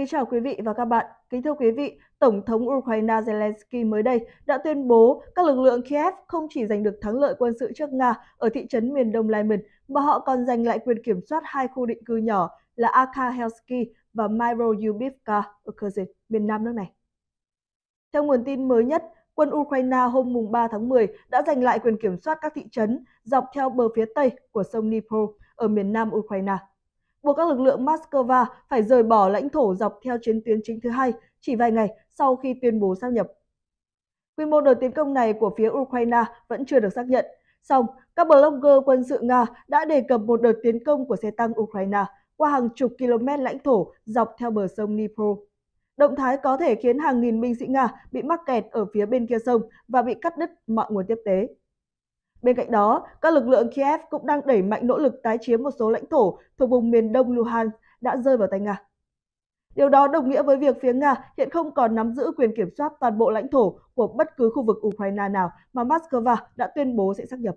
kính chào quý vị và các bạn. Kính thưa quý vị, Tổng thống Ukraine Zelensky mới đây đã tuyên bố các lực lượng Kiev không chỉ giành được thắng lợi quân sự trước Nga ở thị trấn miền đông Lyman, mà họ còn giành lại quyền kiểm soát hai khu định cư nhỏ là Akhaelsky và Myroyubivka ở Kyrgyz, miền nam nước này. Theo nguồn tin mới nhất, quân Ukraine hôm mùng 3 tháng 10 đã giành lại quyền kiểm soát các thị trấn dọc theo bờ phía tây của sông Dnipro ở miền nam Ukraine buộc các lực lượng Moscow phải rời bỏ lãnh thổ dọc theo chiến tuyến chính thứ hai chỉ vài ngày sau khi tuyên bố sáp nhập. Quy mô đợt tiến công này của phía Ukraine vẫn chưa được xác nhận. Song, các blogger quân sự Nga đã đề cập một đợt tiến công của xe tăng Ukraine qua hàng chục km lãnh thổ dọc theo bờ sông Dnipro. Động thái có thể khiến hàng nghìn binh sĩ Nga bị mắc kẹt ở phía bên kia sông và bị cắt đứt mọi nguồn tiếp tế. Bên cạnh đó, các lực lượng Kiev cũng đang đẩy mạnh nỗ lực tái chiếm một số lãnh thổ thuộc vùng miền đông Luhansk đã rơi vào tay Nga. Điều đó đồng nghĩa với việc phía Nga hiện không còn nắm giữ quyền kiểm soát toàn bộ lãnh thổ của bất cứ khu vực Ukraine nào mà Moscow đã tuyên bố sẽ xác nhập.